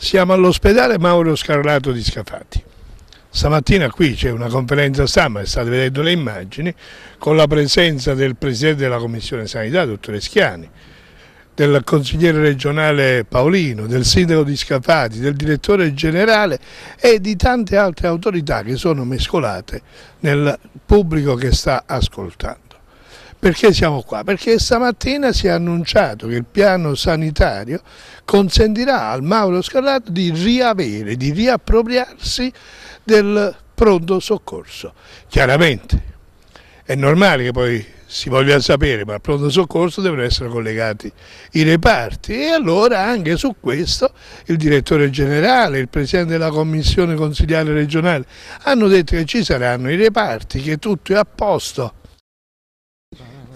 Siamo all'ospedale Mauro Scarlato di Scafati. Stamattina qui c'è una conferenza stampa, state vedendo le immagini, con la presenza del Presidente della Commissione Sanità, dottor Eschiani, del consigliere regionale Paolino, del sindaco di Scafati, del direttore generale e di tante altre autorità che sono mescolate nel pubblico che sta ascoltando. Perché siamo qua? Perché stamattina si è annunciato che il piano sanitario consentirà al Mauro Scarlato di riavere, di riappropriarsi del pronto soccorso. Chiaramente è normale che poi si voglia sapere, ma al pronto soccorso devono essere collegati i reparti e allora anche su questo il direttore generale, il presidente della commissione consigliale regionale hanno detto che ci saranno i reparti, che tutto è a posto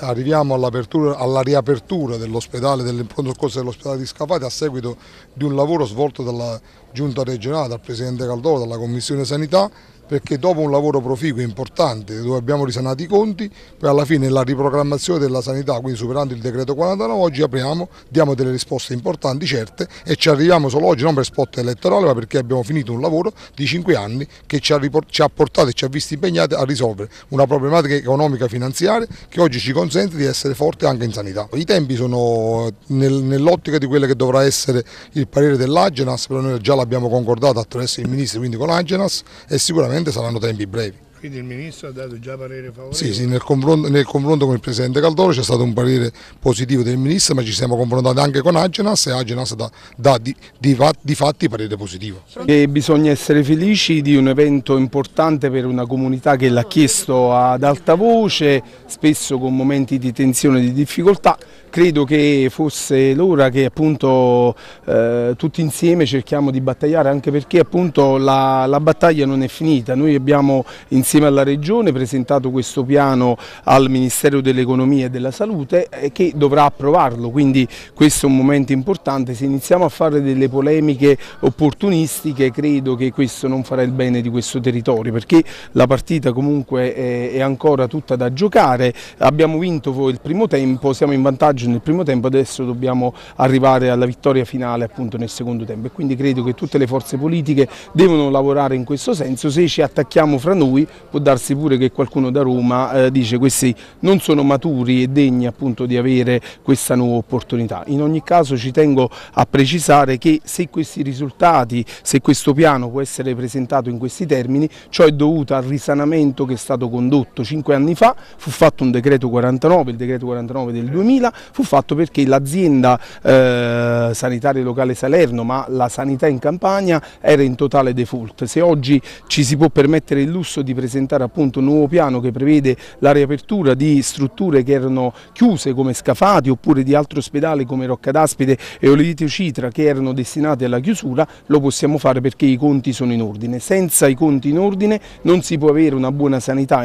arriviamo alla riapertura dell'ospedale, dell'impronto scorso dell'ospedale di Scafati a seguito di un lavoro svolto dalla giunta regionale, dal presidente Caldoro, dalla commissione sanità perché dopo un lavoro proficuo importante dove abbiamo risanato i conti, poi alla fine la riprogrammazione della sanità, quindi superando il decreto 49, oggi apriamo, diamo delle risposte importanti, certe e ci arriviamo solo oggi non per spot elettorale ma perché abbiamo finito un lavoro di 5 anni che ci ha, ci ha portato e ci ha visti impegnati a risolvere una problematica economica e finanziaria che oggi ci consente di essere forte anche in sanità. I tempi sono nel, nell'ottica di quello che dovrà essere il parere dell'Agenas, però noi già l'abbiamo concordato attraverso il Ministro, quindi con l'Agenas e sicuramente sicuramente saranno tempi brevi. Quindi il Ministro ha dato già parere favorevole? Sì, sì nel, confronto, nel, confronto, con il Presidente Caldoro c'è stato un parere positivo del Ministro, ma ci siamo confrontati anche con Agenas e Agenas dà, dà di, di, di, fatti parere positivo. E bisogna essere felici di un evento importante per una comunità che l'ha chiesto ad alta voce, spesso con momenti di tensione e di difficoltà. Credo che fosse l'ora che appunto eh, tutti insieme cerchiamo di battagliare, anche perché appunto la, la battaglia non è finita. Noi abbiamo insieme insieme alla Regione presentato questo piano al Ministero dell'Economia e della Salute eh, che dovrà approvarlo, quindi questo è un momento importante, se iniziamo a fare delle polemiche opportunistiche credo che questo non farà il bene di questo territorio perché la partita comunque è ancora tutta da giocare, abbiamo vinto il primo tempo, siamo in vantaggio nel primo tempo, adesso dobbiamo arrivare alla vittoria finale appunto nel secondo tempo e quindi credo che tutte le forze politiche devono lavorare in questo senso, se ci attacchiamo fra noi può darsi pure che qualcuno da Roma eh, dice questi non sono maturi e degni appunto di avere questa nuova opportunità. In ogni caso ci tengo a precisare che se questi risultati, se questo piano può essere presentato in questi termini, ciò è dovuto al risanamento che è stato condotto cinque anni fa, fu fatto un decreto 49, il decreto 49 del 2000, fu fatto perché l'azienda eh, sanitaria locale Salerno, ma la sanità in Campania era in totale default. Se oggi ci si può permettere il lusso di presentare presentare appunto un nuovo piano che prevede la riapertura di strutture che erano chiuse come Scafati oppure di altri ospedali come Rocca d'Aspide e Olivite Citra che erano destinate alla chiusura, lo possiamo fare perché i conti sono in ordine. Senza i conti in ordine non si può avere una buona sanità.